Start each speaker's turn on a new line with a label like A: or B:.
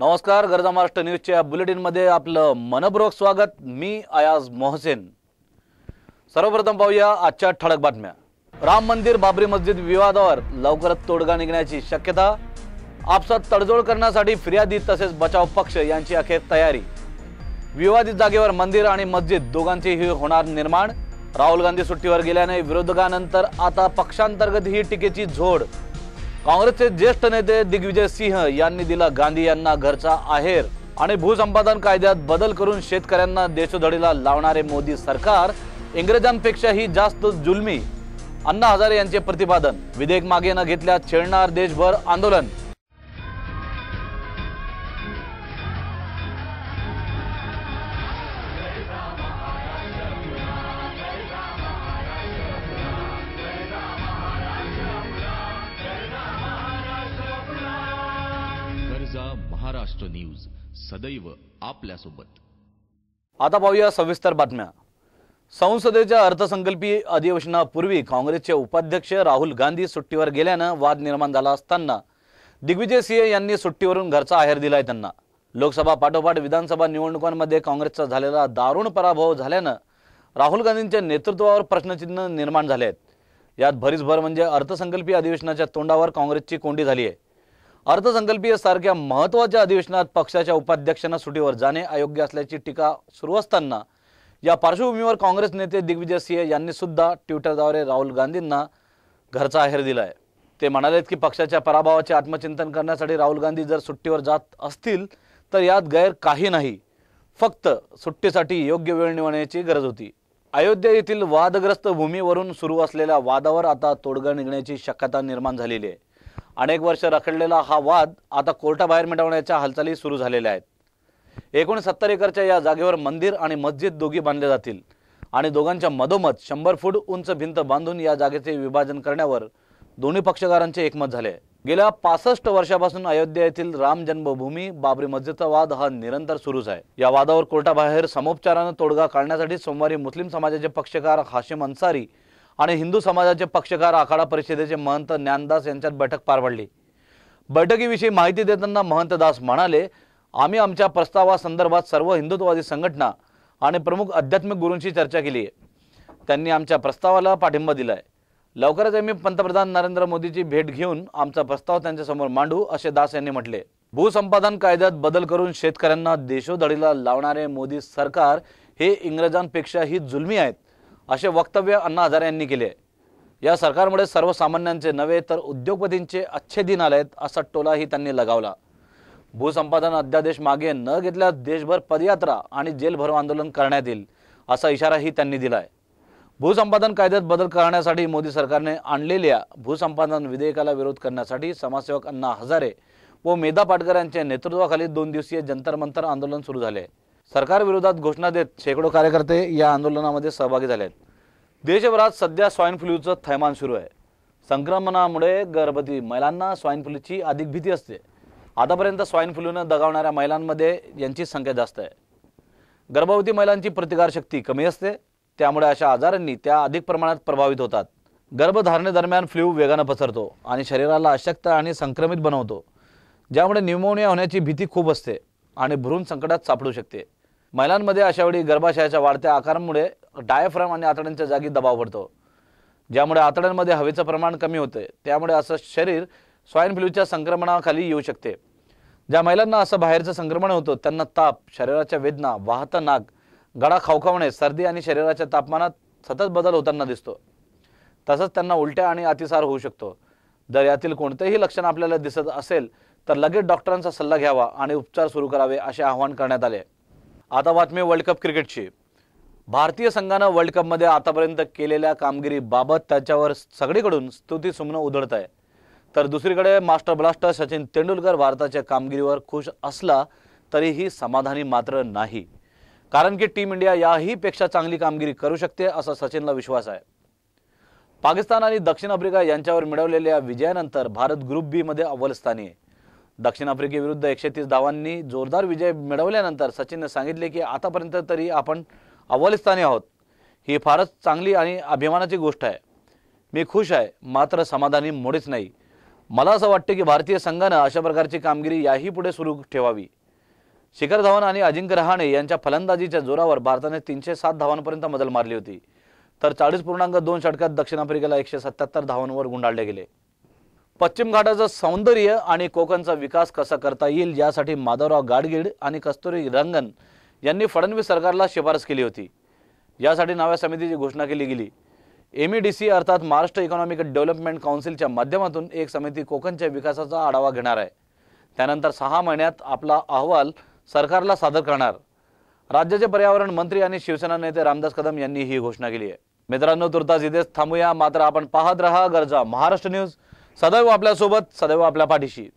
A: नमस्कार गरजा महाराष्ट्र न्यूजच्या बुलेटिनमध्ये आपलं मनपूर्वक स्वागत मी आयाज मोहसेन सर्वप्रथम पाहूया आजच्या ठळक बातम्या राम मंदिर बाबरी मस्जिद विवादावर लवकरच तोडगा निघण्याची शक्यता आपसात तडजोड करण्यासाठी फिर्यादी तसेच बचाव पक्ष यांची अखेर तयारी विवादित जागेवर मंदिर आणि मस्जिद दोघांचीही होणार निर्माण राहुल गांधी सुट्टीवर गेल्याने विरोधकानंतर आता पक्षांतर्गत ही टीकेची झोड काँग्रेसचे ज्येष्ठ नेते दिग्विजय सिंह यांनी दिला गांधी यांना घरचा आहेर आणि भूसंपादन कायद्यात बदल करून शेतकऱ्यांना देशोधडीला लावणारे मोदी सरकार इंग्रजांपेक्षाही जास्त जुलमी अण्णा हजारे यांचे प्रतिपादन विधेयक मागे न घेतल्या छेडणार देशभर आंदोलन न्यूज सदैव आपल्यासोबत आता पाहूया सविस्तर बातम्या संसदेच्या अर्थसंकल्पीय अधिवेशनापूर्वी काँग्रेसचे उपाध्यक्ष राहुल गांधी सुट्टीवर गेल्यानं वाद निर्माण झाला असताना दिग्विजय सिंह यांनी सुट्टीवरून घरचा आहेर दिलाय त्यांना लोकसभा पाठोपाठ विधानसभा निवडणुकांमध्ये काँग्रेसचा झालेला दारुण पराभव झाल्यानं राहुल गांधींच्या नेतृत्वावर प्रश्नचिन्ह निर्माण झाले आहेत यात भरीसभर म्हणजे अर्थसंकल्पीय अधिवेशनाच्या तोंडावर काँग्रेसची कोंडी झाली आहे अर्थसंकल्पीय सारख्या महत्त्वाच्या अधिवेशनात पक्षाच्या उपाध्यक्षांना सुटीवर जाणे अयोग्य असल्याची टीका सुरू असताना या पार्श्वभूमीवर काँग्रेस नेते दिग्विजय सिंह यांनी सुद्धा ट्विटरद्वारे राहुल गांधींना घरचा आहेर दिला आहे ते म्हणाले की पक्षाच्या पराभवाचे आत्मचिंतन करण्यासाठी राहुल गांधी जर सुट्टीवर जात असतील तर यात गैर काही नाही फक्त सुट्टीसाठी योग्य वेळ निवडण्याची गरज होती अयोध्या येथील वादग्रस्त भूमीवरून सुरू असलेल्या वादावर आता तोडगा निघण्याची शक्यता निर्माण झालेली आहे अनेक वर्ष रखडलेला हा वाद आता कोर्टाबाहेर मिटवण्याच्या हालचाली सुरू झालेल्या आहेत सत्तर एकरच्या या जागेवर मंदिर आणि मस्जिद दोघी बांधले जातील आणि दोघांच्या मधोमध शंभर फूट उंच भिंत बांधून या जागेचे विभाजन करण्यावर दोन्ही पक्षकारांचे एकमत झाले गेल्या पासष्ट वर्षापासून अयोध्या येथील राम जन्मभूमी बाबरी मस्जिदचा वाद हा निरंतर सुरूच आहे या वादावर कोर्टाबाहेर समोपचारानं तोडगा काढण्यासाठी सोमवारी मुस्लिम समाजाचे पक्षकार हाशिम अन्सारी आणि हिंदू समाजाचे पक्षकार आखाडा परिषदेचे महंत ज्ञानदास यांच्यात बैठक पार पडली बैठकीविषयी माहिती देताना महंत दास म्हणाले आम्ही आमच्या प्रस्तावासंदर्भात सर्व हिंदुत्ववादी संघटना आणि प्रमुख आध्यात्मिक गुरूंशी चर्चा केली आहे त्यांनी आमच्या प्रस्तावाला पाठिंबा दिला आहे लवकरच आम्ही पंतप्रधान नरेंद्र मोदीची भेट घेऊन आमचा प्रस्ताव त्यांच्यासमोर मांडू असे दास यांनी म्हटले भूसंपादन कायद्यात बदल करून शेतकऱ्यांना देशोधडीला लावणारे मोदी सरकार हे इंग्रजांपेक्षाही जुलमी आहेत असे वक्तव्य अण्णा हजारे यांनी केले या सरकारमुळे सर्वसामान्यांचे नव्हे तर उद्योगपतींचे अच्छे दिन आले आहेत असा टोलाही त्यांनी लगावला भूसंपादन अध्यादेश मागे न घेतल्यास देशभर पदयात्रा आणि जेलभरो आंदोलन करण्यात येईल असा इशाराही त्यांनी दिला आहे भूसंपादन कायद्यात बदल करण्यासाठी मोदी सरकारने आणलेल्या भूसंपादन विधेयकाला विरोध करण्यासाठी समाजसेवक अण्णा हजारे व मेधा पाटकर यांच्या नेतृत्वाखाली दोन दिवसीय जंतर मंतर आंदोलन सुरू झाले सरकारविरोधात घोषणा देत शेकडो कार्यकर्ते या आंदोलनामध्ये सहभागी झाले आहेत देशभरात सध्या स्वाईन फ्लूचं थैमान सुरू आहे संक्रमणामुळे गर्भवती महिलांना स्वाईन फ्लूची अधिक भीती असते आतापर्यंत स्वाईन फ्लूनं दगावणाऱ्या महिलांमध्ये यांची संख्या जास्त आहे गर्भवती महिलांची प्रतिकारशक्ती कमी असते त्यामुळे अशा आजारांनी त्या अधिक प्रमाणात प्रभावित होतात गर्भधारणेदरम्यान फ्लू वेगानं पसरतो आणि शरीराला अशक्त आणि संक्रमित बनवतो ज्यामुळे न्यूमोनिया होण्याची भीती खूप असते आणि भ्रूण संकटात सापडू शकते महिलांमध्ये अशावेळी गर्भाशयाच्या वाढत्या आकारामुळे डायफ्राम आणि आतड्यांच्या जागी दबाव पडतो ज्यामुळे आतड्यांमध्ये हवेचं प्रमाण कमी होते त्यामुळे असं शरीर स्वाईन फ्लूच्या संक्रमणाखाली येऊ शकते ज्या महिलांना असं बाहेरचं संक्रमण होतं त्यांना ताप शरीराच्या वेदना वाहतं नाक गडा खावखावणे सर्दी आणि शरीराच्या तापमानात सतत बदल होताना दिसतो तसंच त्यांना उलट्या आणि अतिसार होऊ शकतो जर यातील कोणतेही लक्षण आपल्याला दिसत असेल तर लगेच डॉक्टरांचा सल्ला घ्यावा आणि उपचार सुरू करावे असे आवाहन करण्यात आले आता बातमी वर्ल्ड कप क्रिकेटची भारतीय संघानं वर्ल्ड कपमध्ये आतापर्यंत केलेल्या कामगिरीबाबत त्याच्यावर सगळीकडून स्तुती सुमनं उधळत आहे तर दुसरीकडे मास्टर ब्लास्टर सचिन तेंडुलकर भारताच्या कामगिरीवर खुश असला तरीही समाधानी मात्र नाही कारण की टीम इंडिया याही पेक्षा चांगली कामगिरी करू शकते असा सचिनला विश्वास आहे पाकिस्तान आणि दक्षिण आफ्रिका यांच्यावर मिळवलेल्या विजयानंतर भारत ग्रुप बी मध्ये अव्वलस्थानी आहे दक्षिण आफ्रिकेविरुद्ध एकशे तीस धावांनी जोरदार विजय मिळवल्यानंतर सचिननं सांगितले की आतापर्यंत तरी आपण अव्वलस्थानी आहोत ही फारच चांगली आणि अभिमानाची गोष्ट आहे मी खुश आहे मात्र समाधानी मुळेच नाही मला असं वाटतं की भारतीय संघानं अशा प्रकारची कामगिरी याही पुढे सुरू ठेवावी शिखर धवन आणि अजिंक्य रहाणे यांच्या फलंदाजीच्या जोरावर भारताने तीनशे सात धावांपर्यंत मजल मारली होती तर चाळीस पूर्णांक दोन षटकात दक्षिण आफ्रिकेला एकशे सत्याहत्तर धावांवर गुंडाळले गेले पश्चिम घाटाचं सौंदर्य आणि कोकणचा विकास कसा करता येईल यासाठी माधवराव गाडगीड आणि कस्तुरी रंगन यांनी फडणवीस सरकारला शिफारस केली होती यासाठी नव्या समितीची घोषणा केली गेली एम ई डी सी अर्थात महाराष्ट्र इकॉनॉमिक डेव्हलपमेंट काउन्सिलच्या माध्यमातून एक समिती कोकणच्या विकासाचा आढावा घेणार आहे त्यानंतर सहा महिन्यात आपला अहवाल सरकारला सादर करणार राज्याचे पर्यावरण मंत्री आणि शिवसेना नेते रामदास कदम यांनी ही घोषणा केली आहे मित्रांनो तुर्तास इथेच थांबूया मात्र आपण पाहत रहा गरजा महाराष्ट्र न्यूज सदैव आपल्यासोबत सदैव आपल्या पाठीशी